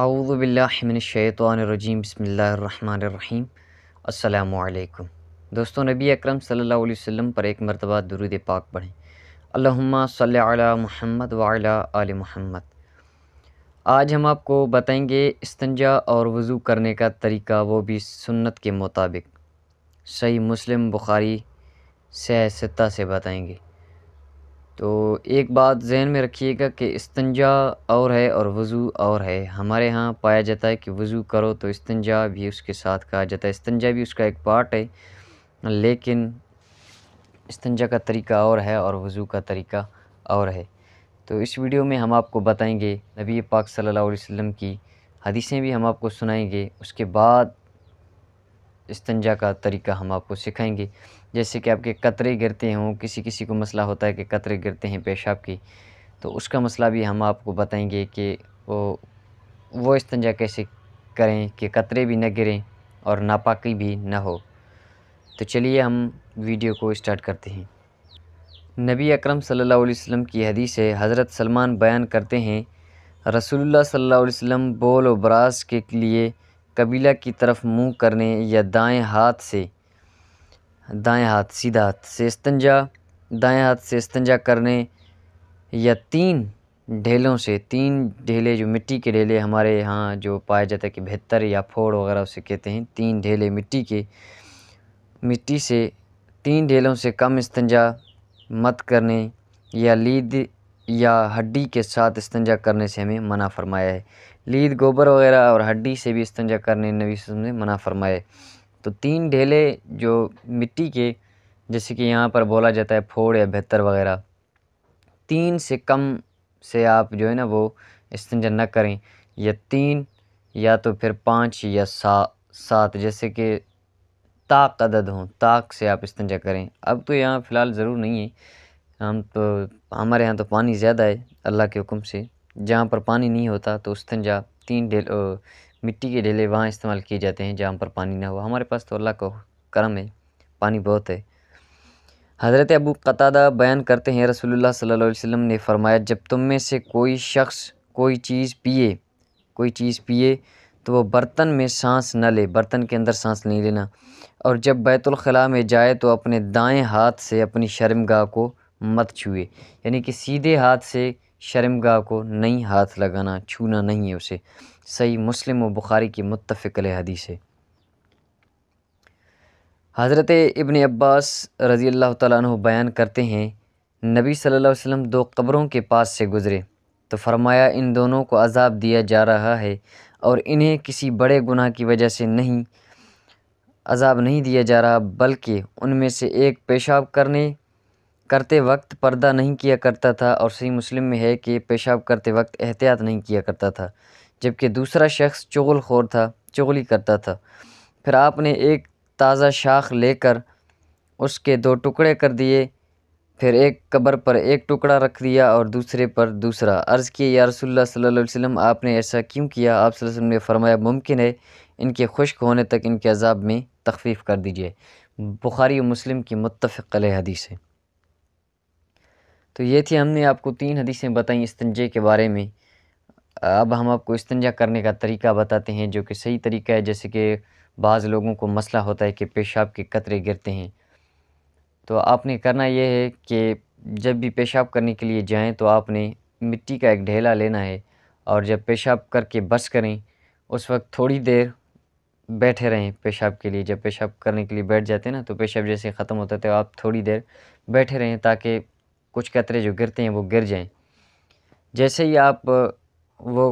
अऊदबिल्लाशैतरजीम बसमीम् अल्लाम दोस्तों नबी अक्रम सम पर एक मरतबा दुरुद पाक पढ़ें अल्लाहुम्मा महमद वाला आल आज हम आपको बताएंगे इस्तंजा और वज़ू करने का तरीका वो भी सुन्नत के मुताबिक सही मुस्लिम बुखारी सह सत्ता से बताएंगे तो एक बात जहन में रखिएगा कि इस्तंजा और है और वज़ू और है हमारे यहाँ पाया जाता है कि वज़ू करो तो इस्तंजा भी उसके साथ कहा जाता है इस्तंजा भी उसका एक पार्ट है लेकिन इस्तंजा का तरीका और है और वज़ू का तरीका और है तो इस वीडियो में हम आपको बताएंगे नबी पाक सल्लल्लाहु अलैहि वसल्लम की हदीसें भी हम आपको सुनाएंगे उसके बाद इस्तंजा का तरीका हम आपको सिखाएंगे जैसे कि आपके कतरे गिरते हों किसी किसी को मसला होता है कि कतरे गिरते हैं पेशाब की तो उसका मसला भी हम आपको बताएंगे कि वो वो इस्तंजा कैसे करें कि कतरे भी न गिरें और नापाकी भी न हो तो चलिए हम वीडियो को स्टार्ट करते हैं नबी अक्रम सम की हदीस है हज़रत सलमान बयान करते हैं रसूलुल्लाह सल्लल्लाहु बोल और बरास के लिए कबीला की तरफ मुंह करने या दाएं हाथ से दाएं हाथ सीधा हाथ से इस्तंजा दाएं हाथ से इस्तंजा करने या तीन ढेलों से तीन ढेले जो मिट्टी के ढेले हमारे यहाँ जो पाया जाता है कि बेहतर या फोड़ वगैरह उसे कहते हैं तीन ढेले मिट्टी के मिट्टी से तीन ढेलों से कम इस्तंजा मत करने या लीद या हड्डी के साथ इस्तंजा करने से हमें मना फरमाया है लीद गोबर वगैरह और हड्डी से भी इस्तंजा करने नबी ने मना फरमाए तो तीन ढेले जो मिट्टी के जैसे कि यहाँ पर बोला जाता है फोड़ या बेहतर वगैरह तीन से कम से आप जो है ना वो इस्तंजा न करें या तीन या तो फिर पाँच या सा सात जैसे कि ताक अदद हों ताक से आप इस्तंजा करें अब तो यहाँ फ़िलहाल ज़रूर नहीं है हम तो हमारे यहाँ तो पानी ज़्यादा है अल्लाह के हुक्म से जहाँ पर पानी नहीं होता तो उस्तंजा तीन ढेल मिट्टी के ढेले वहाँ इस्तेमाल किए जाते हैं जहाँ पर पानी ना हो हमारे पास तो अल्लाह का करम है पानी बहुत है हज़रत अबू कतादा बयान करते हैं रसोल्ला सल्लल्लाहु वसम ने फरमाया जब तुम में से कोई शख्स कोई चीज़ पिए कोई चीज़ पिए तो वह बर्तन में सांस न ले बर्तन के अंदर सांस नहीं लेना और जब बैतुलखला में जाए तो अपने दाएँ हाथ से अपनी शर्मगा को मत छुए यानी कि सीधे हाथ से शर्मगा को नहीं हाथ लगाना छूना नहीं है उसे सही मुस्लिम व बुखारी की मुतफ़िकल हदीस है हज़रत इबन अब्बास रज़ी अल्लाह तु बयान करते हैं नबी सल्लल्लाहु अलैहि वसल्लम दो कब्रों के पास से गुज़रे तो फरमाया इन दोनों को अजाब दिया जा रहा है और इन्हें किसी बड़े गुनाह की वजह से नहीं अजाब नहीं दिया जा रहा बल्कि उनमें से एक पेशाब करने करते वक्त पर्दा नहीं किया करता था और सही मुस्लिम में है कि पेशाब करते वक्त एहतियात नहीं किया करता था जबकि दूसरा शख्स खोर था चुगली करता था फिर आपने एक ताज़ा शाख लेकर उसके दो टुकड़े कर दिए फिर एक कब्र पर एक टुकड़ा रख दिया और दूसरे पर दूसरा अर्ज़ किए या रसोल्ला सल्लल्लाहु अलैहि वसल्लम आपने ऐसा क्यों किया आप सल्लल्लाहु अलैहि वसल्लम ने फरमाया मुमकिन है इनके खुश्क होने तक इनके अजाब में तखफीफ़ कर दीजिए बुखारी मुस्लिम की मुतफ़ हदीस है तो ये थी हमने आपको तीन हदीसें बताई इस्तंजे के बारे में अब हम आपको इस्तंजा करने का तरीका बताते हैं जो कि सही तरीका है जैसे कि बाज़ लोगों को मसला होता है कि पेशाब के कतरे गिरते हैं तो आपने करना यह है कि जब भी पेशाब करने के लिए जाएं तो आपने मिट्टी का एक ढेला लेना है और जब पेशाब करके बस करें उस वक्त थोड़ी देर बैठे रहें पेशाब के लिए जब पेशाब करने के लिए बैठ जाते हैं ना तो पेशाब जैसे ख़त्म होता है तो आप थोड़ी देर बैठे रहें ताकि कुछ कतरे जो गिरते हैं वो गिर जाएं जैसे ही आप वो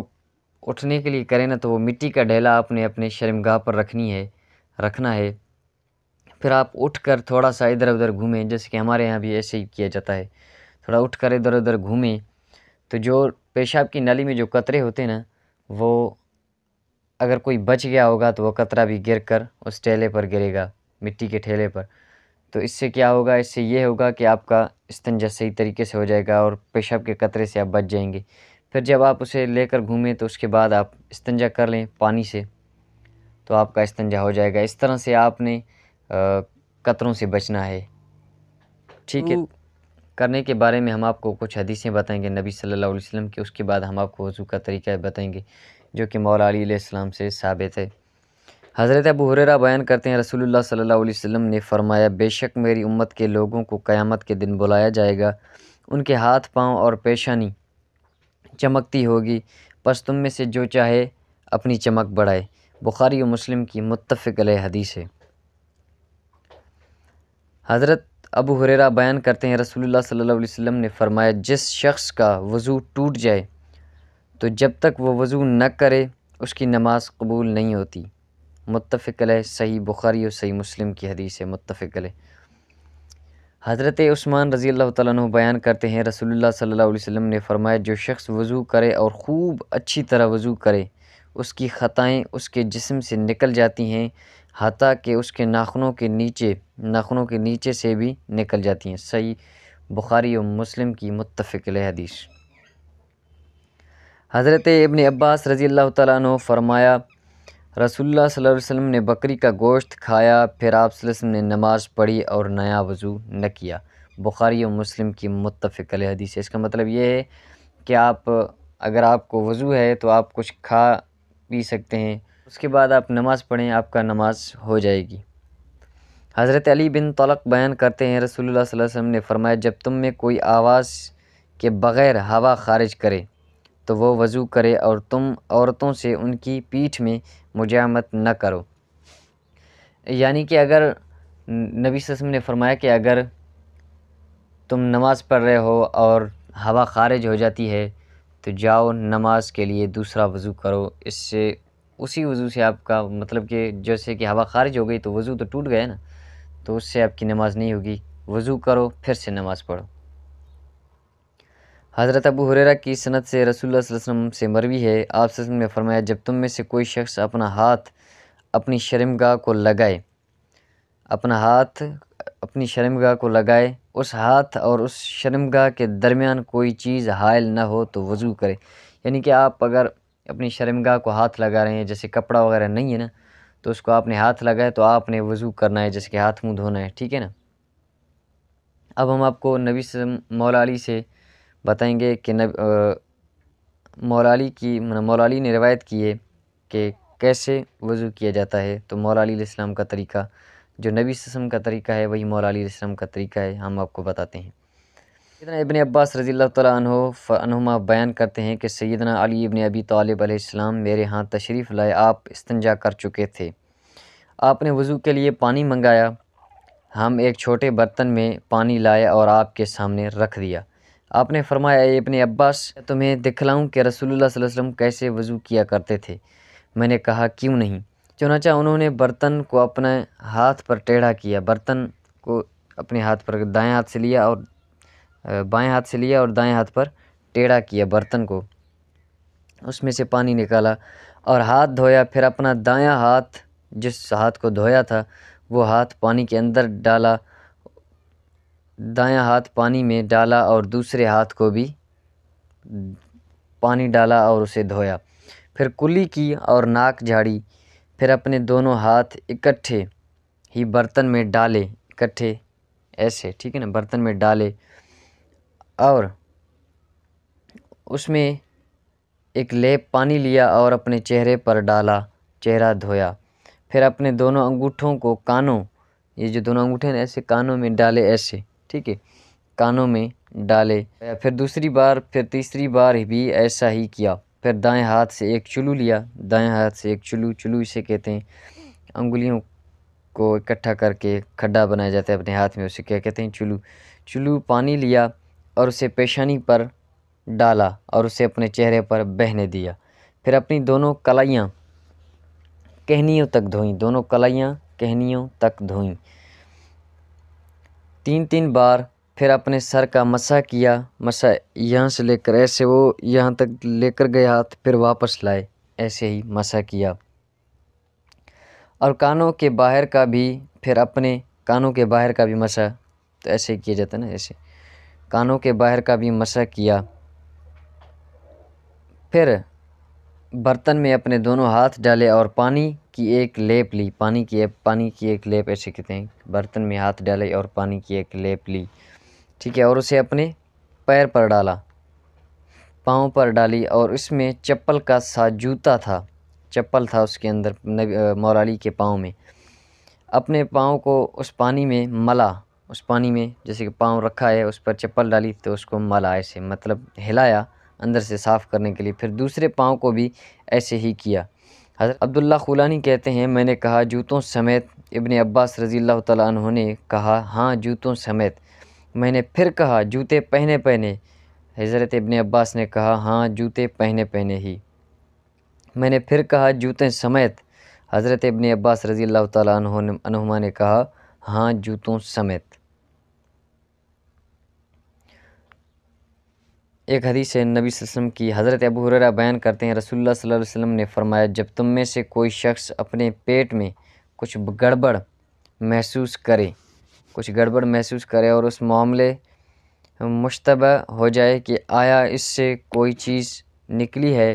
उठने के लिए करें ना तो वो मिट्टी का ढेला आपने अपने शर्मगाह पर रखनी है रखना है फिर आप उठ कर थोड़ा सा इधर उधर घूमें जैसे कि हमारे यहाँ भी ऐसे ही किया जाता है थोड़ा उठ कर इधर उधर घूमें तो जो पेशाब की नली में जो कतरे होते हैं ना वो अगर कोई बच गया होगा तो वो कतरा भी गिर कर उस ठेले पर गिरेगा मिट्टी के ठेले पर तो इससे क्या होगा इससे ये होगा कि आपका स्तंजा सही तरीके से हो जाएगा और पेशाब के कतरे से आप बच जाएंगे फिर जब आप उसे लेकर घूमें तो उसके बाद आप स्तंजा कर लें पानी से तो आपका स्तंजा हो जाएगा इस तरह से आपने कतरों से बचना है ठीक है हम्म। करने के बारे में हम आपको कुछ हदीसें बताएंगे नबी सल्लल्लाहु अलैहि वसल्लम के उसके बाद हम आपको वज़ू का तरीका बताएंगे जो कि मौला अली सलाम से साबित है हज़रत अबू हुररा बयान करते हैं रसूलुल्लाह सल्लल्लाहु अलैहि वसल्लम ने फरमाया बेशक मेरी उम्मत के लोगों को क़यामत के दिन बुलाया जाएगा उनके हाथ पांव और पेशानी चमकती होगी बस तुम में से जो चाहे अपनी चमक बढ़ाए बुखारी और मुस्लिम की मुतफ़ हदीस है हज़रत अबू हुररा बयान करते हैं रसूलुल्लाह सल्लल्लाहु अलैहि वसल्लम ने फरमाया जिस शख्स का वज़ू टूट जाए तो जब तक वो वज़ू न करे उसकी नमाज कबूल नहीं होती मुतफ़ल सही बुखारी और सही मुस्लिम की हदीस है मुतफ़ल हज़रत उस्मान रज़ी अल्लाह तु बयान करते हैं रसोल्ला सल्ला वसम ने फरमाया जो शख्स वज़ू करे और ख़ूब अच्छी तरह वज़ू करे उसकी ख़ताएँ उसके जिसम से निकल जाती हैं हती कि उसके नाखनों के नीचे नाखनों के नीचे से भी निकल जाती हैं सही बुखारी और मुस्लिम की मुतफ़ल हदीस हज़रत इबन अब्बास रज़ी अल्लाह तु फरमाया रसूलुल्लाह सल्लल्लाहु अलैहि वसल्लम ने बकरी का गोश्त खाया फिर आप वसल्लम ने नमाज़ पढ़ी और नया वज़ू न किया बुखारी और मुस्लिम की मुतफ़ल हदीस है इसका मतलब ये है कि आप अगर आपको वज़ू है तो आप कुछ खा पी सकते हैं उसके बाद आप नमाज़ पढ़ें आपका नमाज हो जाएगी हज़रत अली बिन तलक बयान करते हैं रसूलुल्लाह सल्लल्लाहु अलैहि वसल्लम ने फरमाया जब तुम में कोई आवाज़ के बग़ैर हवा खारिज करे तो वो वज़ू करे और तुम औरतों से उनकी पीठ में मुजामत न करो यानी कि अगर नबी वसम ने फरमाया कि अगर तुम नमाज़ पढ़ रहे हो और हवा खारिज हो जाती है तो जाओ नमाज के लिए दूसरा वज़ू करो इससे उसी वज़ू से आपका मतलब कि जैसे कि हवा खारिज हो गई तो वज़ू तो टूट गया ना तो उससे आपकी नमाज़ नहीं होगी वज़ू करो फिर से नमाज़ पढ़ो हज़रत अबू हुरेरा की सनत से रसूल वसम से मरवी है आप ने फरमाया जब तुम में से कोई शख्स अपना हाथ अपनी शर्मगाह को लगाए अपना हाथ अपनी शर्मगा को लगाए उस हाथ और उस शर्मगा के दरमियान कोई चीज़ हायल ना हो तो वज़ू करे यानी कि आप अगर अपनी शर्मगाह को हाथ लगा रहे हैं जैसे कपड़ा वगैरह नहीं है ना तो उसको आपने हाथ लगाए तो आपने वज़ू करना है जैसे कि हाथ मुँह धोना है ठीक है ना अब हम आपको नबी मौला अली से बताएंगे कि नब मौलाली की मतलब मौलाली ने रिवायत की है कि कैसे वज़ू किया जाता है तो मौलाम का तरीका जो नबी सस्म का तरीका है वही मौलाम का तरीका है हम आपको बताते हैं सैदना इबन अब्बास रज़ी तनुमा बयान करते हैं कि सैदना अली इबन अबी तालब आसमाम मेरे यहाँ तशरीफ़ लाए आप इस्तंजा कर चुके थे आपने वज़ू के लिए पानी मंगाया हम एक छोटे बर्तन में पानी लाए और आपके सामने रख दिया आपने फरमाया ये अपने अब्बास तुम्हें दिखलाऊं कि रसूलुल्लाह सल्लल्लाहु अलैहि वसल्लम कैसे वज़ू किया करते थे मैंने कहा क्यों नहीं चुनाचा उन्होंने बर्तन को अपने हाथ पर टेढ़ा किया बर्तन को अपने हाथ पर दाएं हाथ से लिया और बाएं हाथ से लिया और दाएं हाथ पर टेढ़ा किया बर्तन को उसमें से पानी निकाला और हाथ धोया फिर अपना दाया हाथ जिस हाथ को धोया था वो हाथ पानी के अंदर डाला दायां हाथ पानी में डाला और दूसरे हाथ को भी पानी डाला और उसे धोया फिर कुली की और नाक झाड़ी फिर अपने दोनों हाथ इकट्ठे ही बर्तन में डाले इकट्ठे ऐसे ठीक है ना बर्तन में डाले और उसमें एक लेप पानी लिया और अपने चेहरे पर डाला चेहरा धोया फिर अपने दोनों अंगूठों को कानों ये जो दोनों अंगूठे हैं ऐसे कानों में डाले ऐसे ठीक है कानों में डाले फिर दूसरी बार फिर तीसरी बार भी ऐसा ही किया फिर दाएं हाथ से एक चुलू लिया दाएं हाथ से एक चुलू चुलू इसे कहते हैं उंगुलियों को इकट्ठा करके खड्डा बनाया जाता है अपने हाथ में उसे क्या कहते हैं चुलू चुलू पानी लिया और उसे पेशानी पर डाला और उसे अपने चेहरे पर बहने दिया फिर अपनी दोनों कलाइयाँ कहनियों तक धोई दोनों कलाइयाँ कहनियों तक धोई तीन तीन बार फिर अपने सर का मसा किया मसा यहाँ से लेकर ऐसे वो यहाँ तक लेकर गए हाथ फिर वापस लाए ऐसे ही मसा किया और कानों के बाहर का भी फिर अपने कानों के बाहर का भी मसा तो ऐसे ही किया जाता ना ऐसे कानों के बाहर का भी मसा किया फिर बर्तन में अपने दोनों हाथ डाले और पानी की एक लेप ली पानी की एक पानी की एक लेप ऐसे कहते हैं बर्तन में हाथ डाले और पानी की एक लेप ली ठीक है और उसे अपने पैर पर डाला पाँव पर डाली और उसमें चप्पल का सा जूता था चप्पल था उसके अंदर मौलाली के पाँव में अपने पाँव को उस पानी में मला उस पानी में जैसे कि पाँव रखा है उस पर चप्पल डाली तो उसको मला ऐसे मतलब हिलाया अंदर से साफ़ करने के लिए फिर दूसरे पाँव को भी ऐसे ही किया हज़रत अब्दुल्ला खुलानी कहते हैं मैंने कहा जूतों समेत इबन अब्बास रज़ी अल्लाह ने कहा हाँ जूतों समेत मैंने फिर कहा जूते पहने पहने हज़रत इबन अब्बास ने कहा हाँ जूते पहने पहने ही मैंने फिर कहा जूते समेत हज़रत इबन अब्बास रज़ी अल्लाह तुमा ने कहा हाँ जूतों समेत एक हदीस है नबी वसम की हज़रत अबू हुररा बयान करते हैं रसूलुल्लाह सल्लल्लाहु अलैहि वसल्लम ने फरमाया जब तुम में से कोई शख्स अपने पेट में कुछ गड़बड़ महसूस करे कुछ गड़बड़ महसूस करे और उस मामले मुशतबा हो जाए कि आया इससे कोई चीज़ निकली है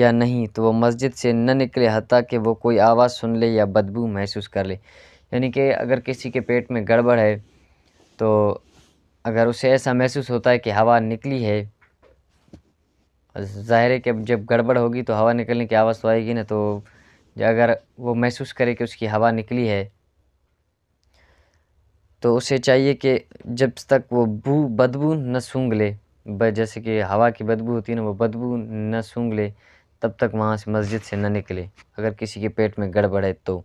या नहीं तो वो मस्जिद से न निकले हती कि वो कोई आवाज़ सुन ले या बदबू महसूस कर ले यानी कि अगर किसी के पेट में गड़बड़ है तो अगर उसे ऐसा महसूस होता है कि हवा निकली है ज़ाहिर है कि जब गड़बड़ होगी तो हवा निकलने की आवाज़ तो आएगी ना तो अगर वो महसूस करे कि उसकी हवा निकली है तो उसे चाहिए कि जब तक वो बू बदबू न सूंघ ले जैसे कि हवा की बदबू होती है ना वो बदबू न सूंघ ले तब तक वहाँ से मस्जिद से न निकले अगर किसी के पेट में गड़बड़ है तो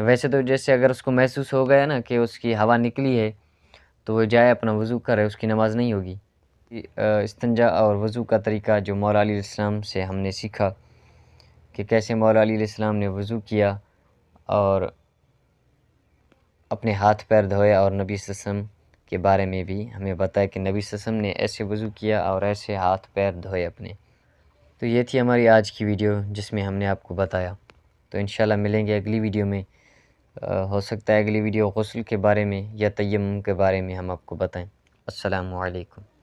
वैसे तो जैसे अगर उसको महसूस हो गया ना कि उसकी हवा निकली है तो वह जाए अपना वज़ू करे उसकी नमाज़ नहीं होगी इस्तंजा और वज़ू का तरीका जो मौलाम से हमने सीखा कि कैसे मौलाम ने वज़ू किया और अपने हाथ पैर धोए और नबी ससम के बारे में भी हमें बताया कि नबी ससम ने ऐसे वज़ू किया और ऐसे हाथ पैर धोए अपने तो ये थी हमारी आज की वीडियो जिसमें हमने आपको बताया तो इन मिलेंगे अगली वीडियो में हो सकता है अगली वीडियो गसल के बारे में या तयम के बारे में हम आपको बताएँ असलकम